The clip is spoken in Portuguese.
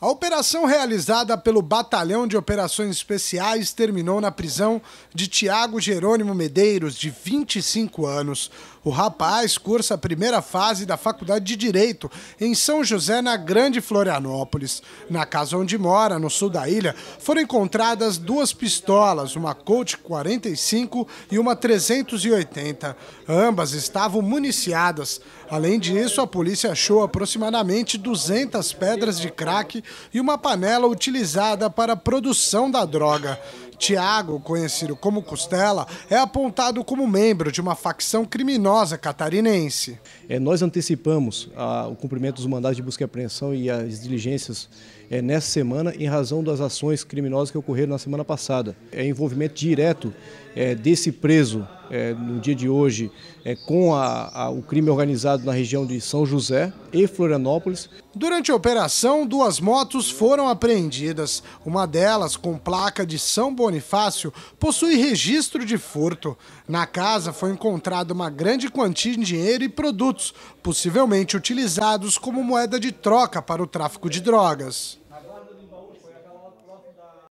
A operação realizada pelo Batalhão de Operações Especiais terminou na prisão de Tiago Jerônimo Medeiros, de 25 anos. O rapaz cursa a primeira fase da Faculdade de Direito em São José, na Grande Florianópolis. Na casa onde mora, no sul da ilha, foram encontradas duas pistolas, uma Colt 45 e uma 380. Ambas estavam municiadas. Além disso, a polícia achou aproximadamente 200 pedras de crack e uma panela utilizada para a produção da droga. Tiago, conhecido como Costela, é apontado como membro de uma facção criminosa catarinense. É, nós antecipamos a, ah, o cumprimento dos mandados de busca e apreensão e as diligências é, nessa semana em razão das ações criminosas que ocorreram na semana passada. É envolvimento direto é, desse preso é, no dia de hoje é, com a, a, o crime organizado na região de São José e Florianópolis. Durante a operação, duas motos foram apreendidas. Uma delas, com placa de São Bonifácio, possui registro de furto. Na casa foi encontrada uma grande quantia de dinheiro e produtos, possivelmente utilizados como moeda de troca para o tráfico de drogas.